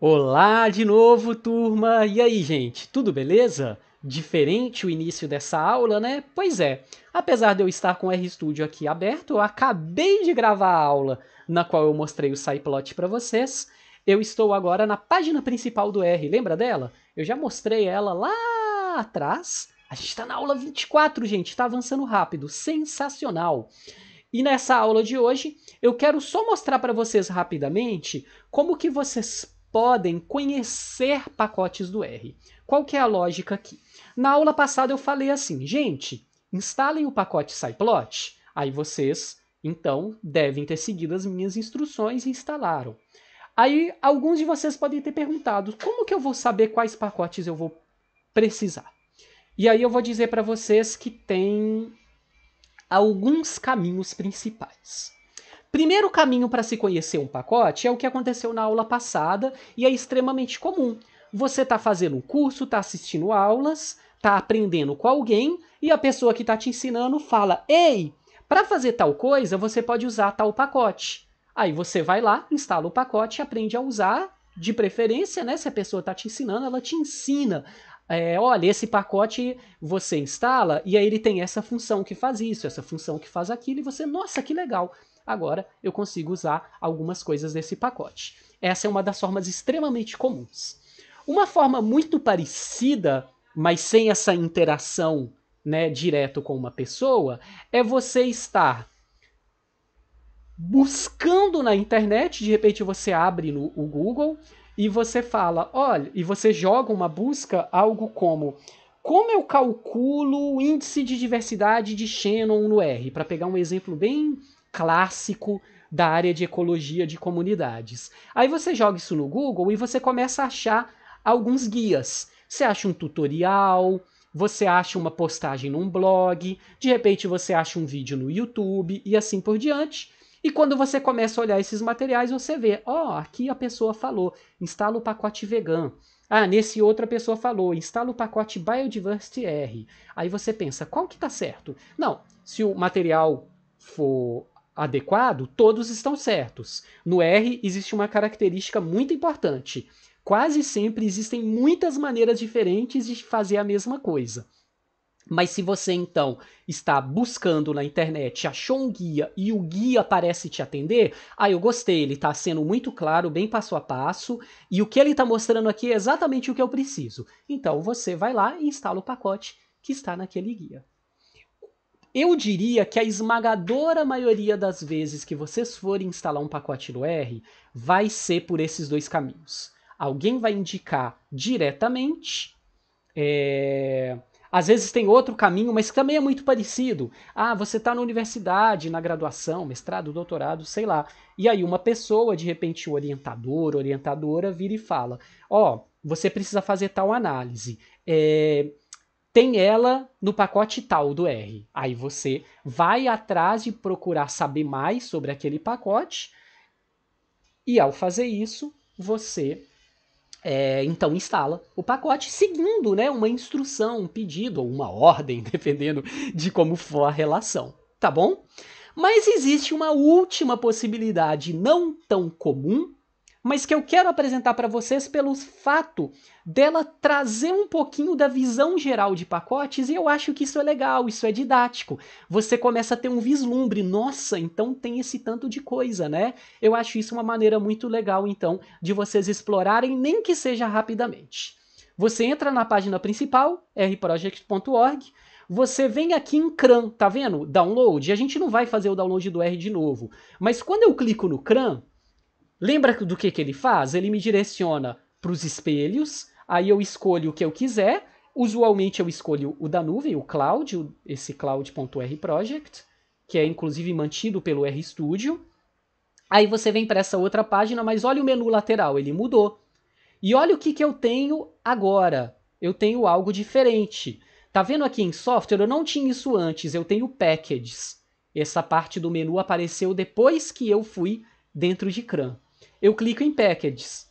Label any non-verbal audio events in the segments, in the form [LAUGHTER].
Olá de novo, turma! E aí, gente, tudo beleza? Diferente o início dessa aula, né? Pois é, apesar de eu estar com o RStudio aqui aberto, eu acabei de gravar a aula na qual eu mostrei o scikit para vocês. Eu estou agora na página principal do R, lembra dela? Eu já mostrei ela lá atrás. A gente está na aula 24, gente, está avançando rápido, sensacional! E nessa aula de hoje, eu quero só mostrar para vocês rapidamente como que vocês podem conhecer pacotes do R. Qual que é a lógica aqui? Na aula passada eu falei assim, gente, instalem o pacote scikit aí vocês, então, devem ter seguido as minhas instruções e instalaram. Aí, alguns de vocês podem ter perguntado, como que eu vou saber quais pacotes eu vou precisar? E aí eu vou dizer para vocês que tem alguns caminhos principais. Primeiro caminho para se conhecer um pacote é o que aconteceu na aula passada e é extremamente comum. Você está fazendo um curso, está assistindo aulas, está aprendendo com alguém e a pessoa que está te ensinando fala: Ei, para fazer tal coisa você pode usar tal pacote. Aí você vai lá, instala o pacote, aprende a usar. De preferência, né? Se a pessoa está te ensinando, ela te ensina é, olha, esse pacote você instala e aí ele tem essa função que faz isso, essa função que faz aquilo, e você, nossa, que legal! agora eu consigo usar algumas coisas desse pacote. Essa é uma das formas extremamente comuns. Uma forma muito parecida, mas sem essa interação né, direto com uma pessoa, é você estar buscando na internet, de repente você abre no, o Google e você fala, olha, e você joga uma busca, algo como como eu calculo o índice de diversidade de Shannon no R, para pegar um exemplo bem clássico da área de ecologia de comunidades. Aí você joga isso no Google e você começa a achar alguns guias. Você acha um tutorial, você acha uma postagem num blog, de repente você acha um vídeo no YouTube e assim por diante. E quando você começa a olhar esses materiais, você vê, ó, oh, aqui a pessoa falou, instala o pacote vegan. Ah, nesse outra pessoa falou, instala o pacote Biodiversity R. Aí você pensa, qual que tá certo? Não, se o material for adequado, todos estão certos. No R existe uma característica muito importante. Quase sempre existem muitas maneiras diferentes de fazer a mesma coisa. Mas se você então está buscando na internet, achou um guia e o guia parece te atender, ah, eu gostei, ele está sendo muito claro, bem passo a passo, e o que ele está mostrando aqui é exatamente o que eu preciso. Então você vai lá e instala o pacote que está naquele guia. Eu diria que a esmagadora maioria das vezes que vocês forem instalar um pacote do R vai ser por esses dois caminhos. Alguém vai indicar diretamente. É... Às vezes tem outro caminho, mas também é muito parecido. Ah, você está na universidade, na graduação, mestrado, doutorado, sei lá. E aí uma pessoa, de repente, o orientador, orientadora, vira e fala: Ó, oh, você precisa fazer tal análise. É, tem ela no pacote tal do R. Aí você vai atrás de procurar saber mais sobre aquele pacote, e ao fazer isso, você é, então instala o pacote seguindo né, uma instrução, um pedido ou uma [LAUGHS] ordem, dependendo de como for a relação, tá bom? Mas existe uma última possibilidade não tão comum mas que eu quero apresentar para vocês pelo fato dela trazer um pouquinho da visão geral de pacotes, e eu acho que isso é legal, isso é didático. Você começa a ter um vislumbre, nossa, então tem esse tanto de coisa, né? Eu acho isso uma maneira muito legal, então, de vocês explorarem, nem que seja rapidamente. Você entra na página principal, rproject.org, você vem aqui em CRAN, tá vendo? Download. A gente não vai fazer o download do R de novo. Mas quando eu clico no CRAN, Lembra do que, que ele faz? Ele me direciona para os espelhos, aí eu escolho o que eu quiser. Usualmente eu escolho o da nuvem, o cloud, esse cloud.rproject, que é inclusive mantido pelo RStudio. Aí você vem para essa outra página, mas olha o menu lateral, ele mudou. E olha o que, que eu tenho agora. Eu tenho algo diferente. Tá vendo aqui em software? Eu não tinha isso antes, eu tenho packages. Essa parte do menu apareceu depois que eu fui dentro de CRAN eu clico em packages.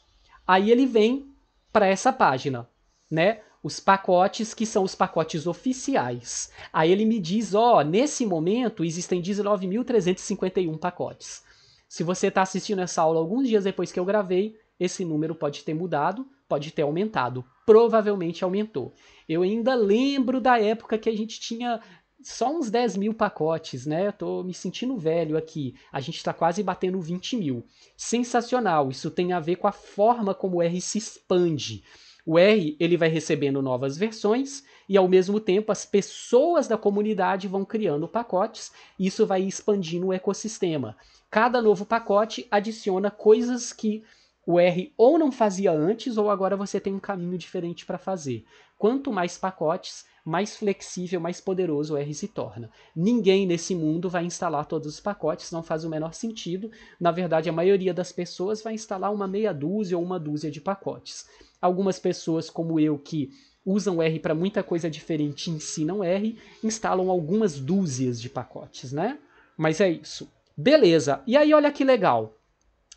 Aí ele vem para essa página, né? Os pacotes que são os pacotes oficiais. Aí ele me diz, ó, oh, nesse momento existem 19.351 pacotes. Se você está assistindo essa aula alguns dias depois que eu gravei, esse número pode ter mudado, pode ter aumentado. Provavelmente aumentou. Eu ainda lembro da época que a gente tinha só uns 10 mil pacotes, né? Eu tô me sentindo velho aqui. A gente está quase batendo 20 mil. Sensacional! Isso tem a ver com a forma como o R se expande. O R ele vai recebendo novas versões e ao mesmo tempo as pessoas da comunidade vão criando pacotes. E isso vai expandindo o ecossistema. Cada novo pacote adiciona coisas que o R ou não fazia antes ou agora você tem um caminho diferente para fazer. Quanto mais pacotes, mais flexível, mais poderoso o R se torna. Ninguém nesse mundo vai instalar todos os pacotes, não faz o menor sentido. Na verdade, a maioria das pessoas vai instalar uma meia dúzia ou uma dúzia de pacotes. Algumas pessoas, como eu, que usam R para muita coisa diferente e ensinam R, instalam algumas dúzias de pacotes, né? Mas é isso. Beleza, e aí olha que legal.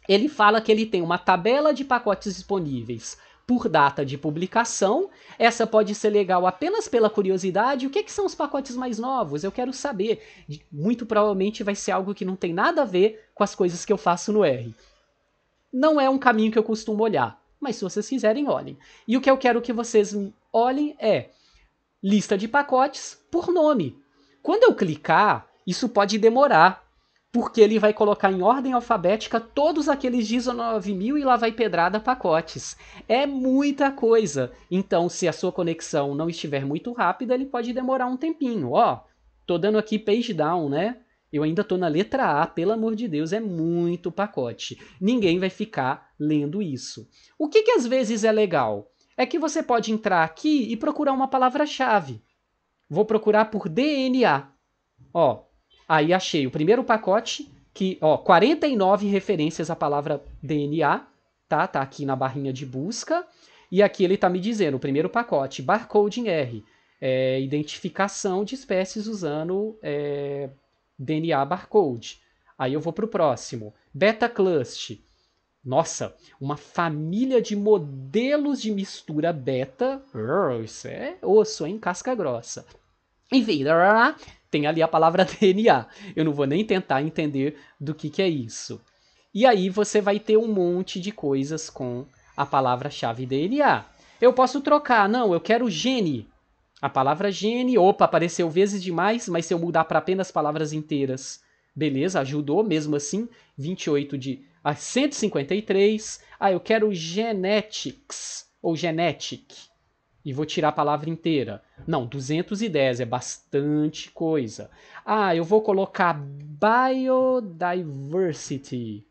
Ele fala que ele tem uma tabela de pacotes disponíveis por data de publicação. Essa pode ser legal apenas pela curiosidade. O que, é que são os pacotes mais novos? Eu quero saber. Muito provavelmente vai ser algo que não tem nada a ver com as coisas que eu faço no R. Não é um caminho que eu costumo olhar, mas se vocês quiserem, olhem. E o que eu quero que vocês olhem é lista de pacotes por nome. Quando eu clicar, isso pode demorar porque ele vai colocar em ordem alfabética todos aqueles 19 mil e lá vai pedrada pacotes. É muita coisa. Então, se a sua conexão não estiver muito rápida, ele pode demorar um tempinho. Ó, tô dando aqui page down, né? Eu ainda tô na letra A, pelo amor de Deus, é muito pacote. Ninguém vai ficar lendo isso. O que, que às vezes é legal? É que você pode entrar aqui e procurar uma palavra-chave. Vou procurar por DNA. Ó, Aí achei o primeiro pacote, que, ó, 49 referências à palavra DNA, tá? Tá aqui na barrinha de busca. E aqui ele tá me dizendo, o primeiro pacote, barcoding R, é, identificação de espécies usando é, DNA barcode. Aí eu vou para o próximo, beta clust. Nossa, uma família de modelos de mistura beta. Isso é osso, hein? Casca grossa. Enfim, tem ali a palavra [LAUGHS] DNA. Eu não vou nem tentar entender do que, que é isso. E aí você vai ter um monte de coisas com a palavra-chave DNA. Eu posso trocar, não, eu quero gene. A palavra gene, opa, apareceu vezes demais, mas se eu mudar para apenas palavras inteiras, beleza, ajudou mesmo assim. 28 de ah, a 153. Ah, eu quero genetics ou genetic e vou tirar a palavra inteira. Não, 210 é bastante coisa. Ah, eu vou colocar biodiversity.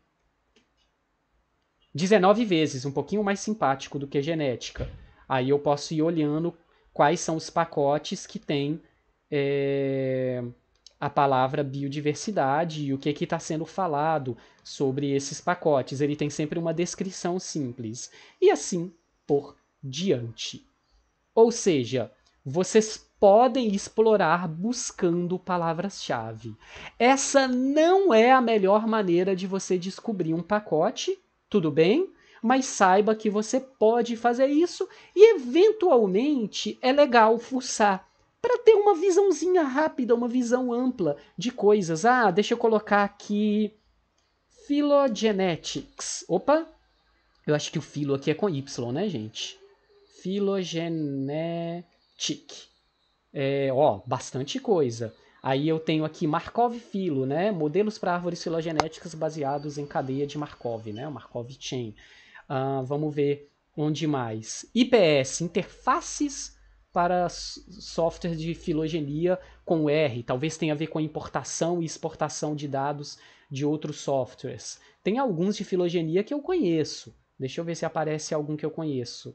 19 vezes, um pouquinho mais simpático do que genética. Aí eu posso ir olhando quais são os pacotes que tem é, a palavra biodiversidade e o que é está sendo falado sobre esses pacotes. Ele tem sempre uma descrição simples. E assim por diante. Ou seja, vocês podem explorar buscando palavras-chave. Essa não é a melhor maneira de você descobrir um pacote, tudo bem? Mas saiba que você pode fazer isso e eventualmente é legal fuçar para ter uma visãozinha rápida, uma visão ampla de coisas. Ah, deixa eu colocar aqui Phylogenetics. Opa, eu acho que o filo aqui é com Y, né, gente? Filogenetic. É, ó, bastante coisa. Aí eu tenho aqui Markov filo, né? Modelos para árvores filogenéticas baseados em cadeia de Markov, né? Markov chain. Uh, vamos ver onde mais. IPS, interfaces para software de filogenia com R. Talvez tenha a ver com a importação e exportação de dados de outros softwares. Tem alguns de filogenia que eu conheço. Deixa eu ver se aparece algum que eu conheço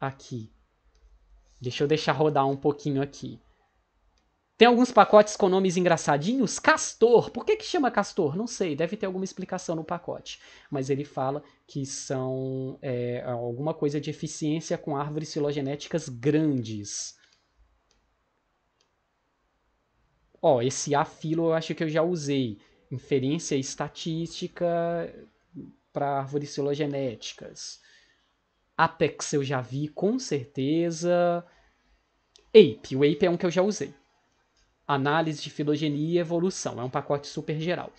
aqui. Deixa eu deixar rodar um pouquinho aqui. Tem alguns pacotes com nomes engraçadinhos. Castor. Por que, que chama Castor? Não sei. Deve ter alguma explicação no pacote. Mas ele fala que são é, alguma coisa de eficiência com árvores filogenéticas grandes. Ó, esse afilo eu acho que eu já usei. Inferência estatística para árvores filogenéticas. Apex eu já vi, com certeza. Ape. O Ape é um que eu já usei. Análise de filogenia e evolução. É um pacote super geral.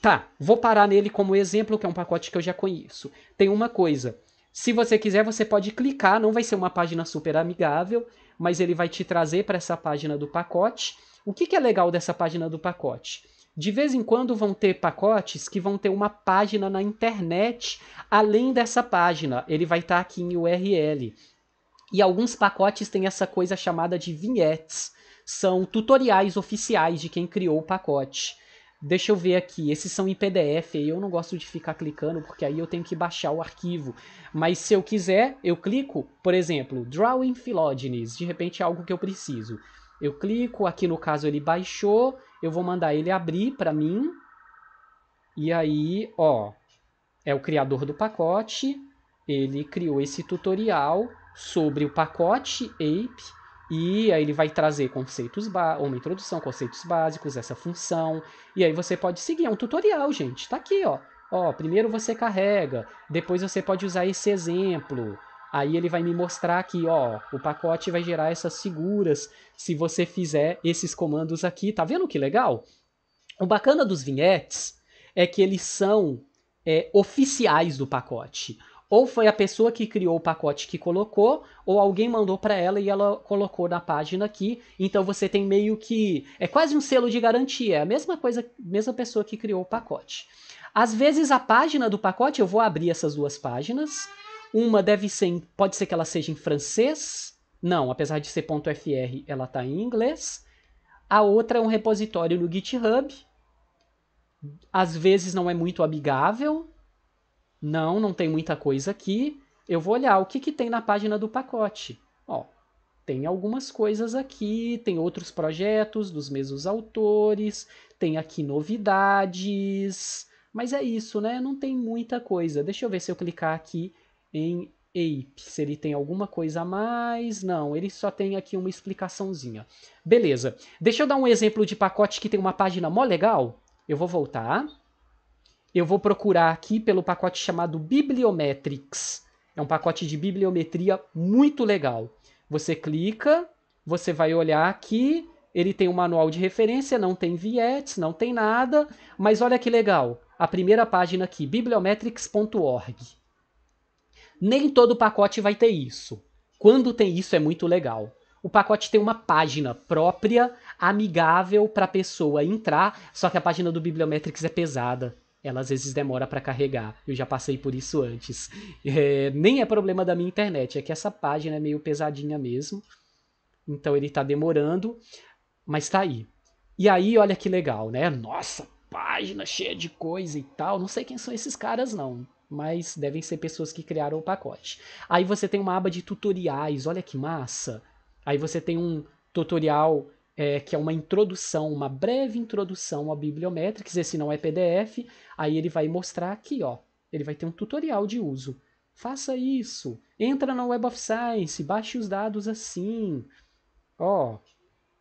Tá, vou parar nele como exemplo, que é um pacote que eu já conheço. Tem uma coisa. Se você quiser, você pode clicar, não vai ser uma página super amigável, mas ele vai te trazer para essa página do pacote. O que, que é legal dessa página do pacote? De vez em quando vão ter pacotes que vão ter uma página na internet. Além dessa página, ele vai estar tá aqui em URL. E alguns pacotes têm essa coisa chamada de vinhetes, São tutoriais oficiais de quem criou o pacote. Deixa eu ver aqui, esses são em PDF, eu não gosto de ficar clicando porque aí eu tenho que baixar o arquivo. Mas se eu quiser, eu clico, por exemplo, Drawing Phylogenies, de repente é algo que eu preciso. Eu clico, aqui no caso ele baixou, eu vou mandar ele abrir para mim. E aí, ó, é o criador do pacote, ele criou esse tutorial sobre o pacote Ape, e aí ele vai trazer conceitos uma introdução, conceitos básicos, essa função. E aí você pode seguir, é um tutorial, gente. Tá aqui, ó. Ó, primeiro você carrega, depois você pode usar esse exemplo. Aí ele vai me mostrar aqui, ó, o pacote vai gerar essas figuras se você fizer esses comandos aqui. Tá vendo que legal? O bacana dos vinhetes é que eles são é, oficiais do pacote. Ou foi a pessoa que criou o pacote que colocou, ou alguém mandou para ela e ela colocou na página aqui. Então você tem meio que é quase um selo de garantia. É a mesma coisa, mesma pessoa que criou o pacote. Às vezes a página do pacote, eu vou abrir essas duas páginas uma deve ser, em, pode ser que ela seja em francês. Não, apesar de ser .fr, ela está em inglês. A outra é um repositório no GitHub. Às vezes não é muito amigável. Não, não tem muita coisa aqui. Eu vou olhar o que, que tem na página do pacote. Ó, tem algumas coisas aqui, tem outros projetos dos mesmos autores, tem aqui novidades, mas é isso, né? Não tem muita coisa. Deixa eu ver se eu clicar aqui em ape, se ele tem alguma coisa a mais. Não, ele só tem aqui uma explicaçãozinha. Beleza. Deixa eu dar um exemplo de pacote que tem uma página mó legal. Eu vou voltar. Eu vou procurar aqui pelo pacote chamado Bibliometrics. É um pacote de bibliometria muito legal. Você clica, você vai olhar aqui, ele tem um manual de referência, não tem vietes, não tem nada, mas olha que legal. A primeira página aqui, bibliometrics.org. Nem todo pacote vai ter isso. Quando tem isso é muito legal. O pacote tem uma página própria, amigável para a pessoa entrar, só que a página do Bibliometrics é pesada. Ela às vezes demora para carregar. Eu já passei por isso antes. [LAUGHS] É, nem é problema da minha internet, é que essa página é meio pesadinha mesmo. Então ele está demorando, mas está aí. E aí, olha que legal, né? Nossa, página cheia de coisa e tal. Não sei quem são esses caras, não mas devem ser pessoas que criaram o pacote. Aí você tem uma aba de tutoriais, olha que massa! Aí você tem um tutorial é, que é uma introdução, uma breve introdução ao Bibliometrics, esse não é PDF, aí ele vai mostrar aqui, ó, ele vai ter um tutorial de uso. Faça isso, entra na Web of Science, baixe os dados assim, ó,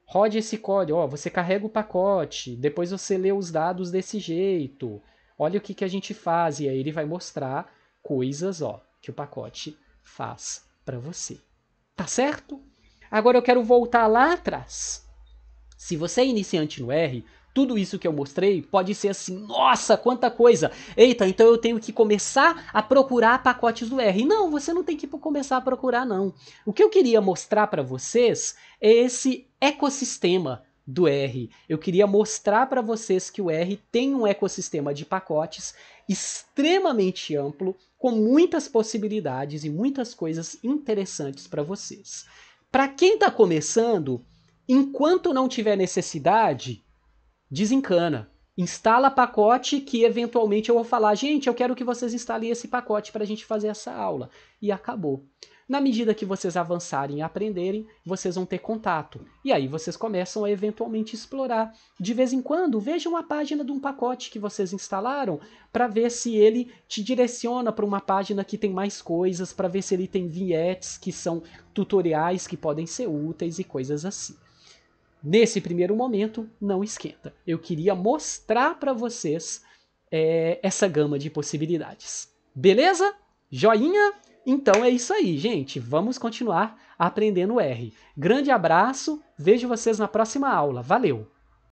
rode esse código, ó, você carrega o pacote, depois você lê os dados desse jeito, olha o que, que a gente faz. E aí ele vai mostrar coisas ó, que o pacote faz para você. Tá certo? Agora eu quero voltar lá atrás. Se você é iniciante no R, tudo isso que eu mostrei pode ser assim, nossa, quanta coisa! Eita, então eu tenho que começar a procurar pacotes do R. Não, você não tem que começar a procurar, não. O que eu queria mostrar para vocês é esse ecossistema do R. Eu queria mostrar para vocês que o R tem um ecossistema de pacotes extremamente amplo, com muitas possibilidades e muitas coisas interessantes para vocês. Para quem está começando, enquanto não tiver necessidade, desencana. Instala pacote que eventualmente eu vou falar, gente, eu quero que vocês instalem esse pacote para a gente fazer essa aula. E acabou. Na medida que vocês avançarem e aprenderem, vocês vão ter contato. E aí vocês começam a eventualmente explorar. De vez em quando, vejam a página de um pacote que vocês instalaram para ver se ele te direciona para uma página que tem mais coisas, para ver se ele tem vietes que são tutoriais que podem ser úteis e coisas assim. Nesse primeiro momento, não esquenta. Eu queria mostrar para vocês é, essa gama de possibilidades. Beleza? Joinha? Então é isso aí, gente. Vamos continuar aprendendo R. Grande abraço, vejo vocês na próxima aula. Valeu!